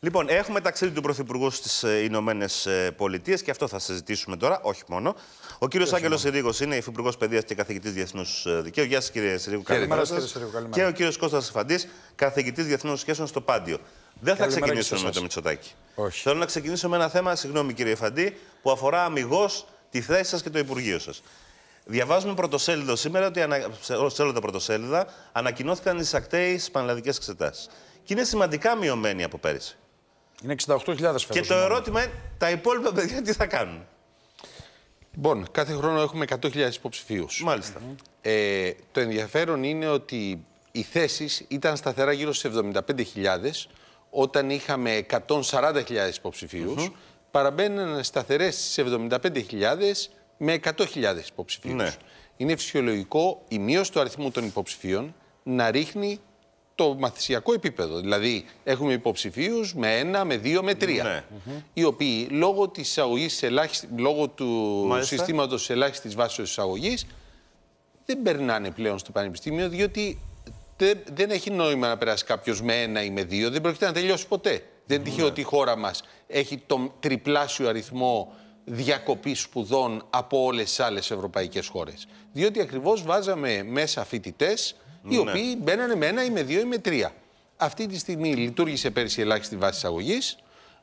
Λοιπόν, έχουμε ταξίδι του Πρωθυπουργού στις ε, Ηνωμένες Πολιτείες και αυτό θα συζητήσουμε τώρα, όχι μόνο. Ο κύριος Άγγελο Ερήγο είναι υφυπουργός παιδείας και καθηγητής διεθνούς ε, δικαίου. Γεια σας, κύριε Ερήγο. Καλημέρα σα. Και ο κύριος Κώστας Φαντής, καθηγητής διεθνούς σχέσεων στο Πάντιο. Δεν θα ξεκινήσουμε με το Μητσοτάκι. Όχι. Θέλω να ξεκινήσουμε με ένα θέμα, συγγνώμη κύριε Φαντή, που αφορά αμυγός τη θέση σας και το Υπουργείο σας. Διαβάζουμε πρωτοσέλιδο σήμερα ότι σε όλα τα πρωτοσέλιδα ανακοινώθηκαν οι σακταίοι πανελλαδικές εξετάσεις. Και είναι σημαντικά μειωμένη από πέρυσι. Είναι 68.000 φέτος. Και το ερώτημα είναι τα υπόλοιπα παιδιά τι θα κάνουν. Λοιπόν, κάθε χρόνο έχουμε 100.000 υποψηφίους. Μάλιστα. Ε, το ενδιαφέρον είναι ότι οι θέσεις ήταν σταθερά γύρω στις 75.000 όταν είχαμε 140.000 υποψηφίους. Mm -hmm. Παραμπαίνουν σταθερές στις 75.000 με 100.000 υποψηφίους. Ναι. Είναι φυσιολογικό η μείωση του αριθμού των υποψηφίων να ρίχνει το μαθησιακό επίπεδο. Δηλαδή, έχουμε υποψηφίους με ένα, με δύο, με τρία. Ναι. Οι οποίοι λόγω, της εισαγωγής, λόγω του συστήματο ελάχιστης βάσης εισαγωγής δεν περνάνε πλέον στο πανεπιστήμιο, διότι δεν, δεν έχει νόημα να περάσει κάποιος με ένα ή με δύο. Δεν πρόκειται να τελειώσει ποτέ. Δεν είναι τυχαίο ναι. ότι η με δυο δεν προκειται να τελειωσει ποτε δεν τυχαιω οτι η χωρα μας έχει τον τριπλάσιο αριθμό διακοπής σπουδών από όλες τις άλλες ευρωπαϊκές χώρες. Διότι ακριβώς βάζαμε μέσα φοιτητές οι ναι. οποίοι μπαίνανε με ένα ή με δύο ή με τρία. Αυτή τη στιγμή λειτουργήσε πέρσι η ελάχιστη βάση εισαγωγή.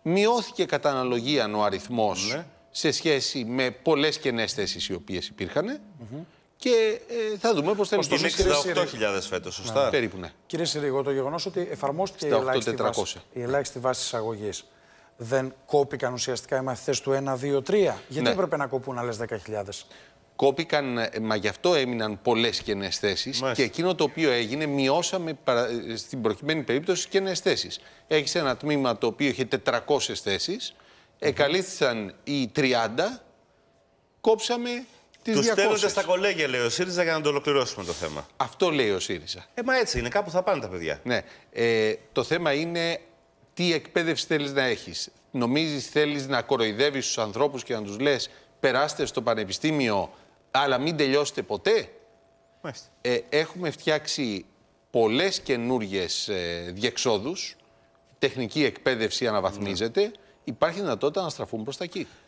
Μειώθηκε κατά αναλογία ο αριθμός ναι. σε σχέση με πολλές καινέ θέσεις οι οποίες υπήρχαν. Και ε, θα δούμε πώς θα λειτουργήσει. Στον 68.000 φέτος, σωστά. Ναι. Περίπου, ναι. Κύριε Σιρήγο, το γεγονός ότι εφαρμόστηκε η ελάχιστη, βάση, η ελάχιστη βάση εισαγωγής δεν κόπηκαν ουσιαστικά οι μαθητέ του 1, 2, 3. Γιατί ναι. έπρεπε να κοπούν άλλες 10.000 κόπηκαν, ε, μα γι' αυτό έμειναν πολλές καινέ θέσει. Και εκείνο το οποίο έγινε, μειώσαμε ε, στην προκειμένη περίπτωση κενές θέσεις. Έχεις ένα τμήμα το οποίο είχε 400 θέσει, εκαλύφθησαν οι 30, κόψαμε τις 200. Τους στέλνονται στα κολέγια, λέει ο ΣΥΡΙΖΑ, για να το ολοκληρώσουμε το θέμα. Αυτό λέει ο ΣΥΡΙΖΑ. Ε, μα έτσι είναι, κάπου θα πάνε τα παιδιά. Ναι. Ε, το θέμα είναι τι εκπαίδευση θέλεις να έχεις. Νομίζεις θέλεις να κοροϊδεύεις τους ανθρώπους και να τους λες περάστε στο πανεπιστήμιο αλλά μην τελειώσετε ποτέ. Ε, έχουμε φτιάξει πολλές καινούριε ε, διεξόδους, τεχνική εκπαίδευση αναβαθμίζεται, ναι. υπάρχει δυνατότητα να στραφούν προς τα εκεί.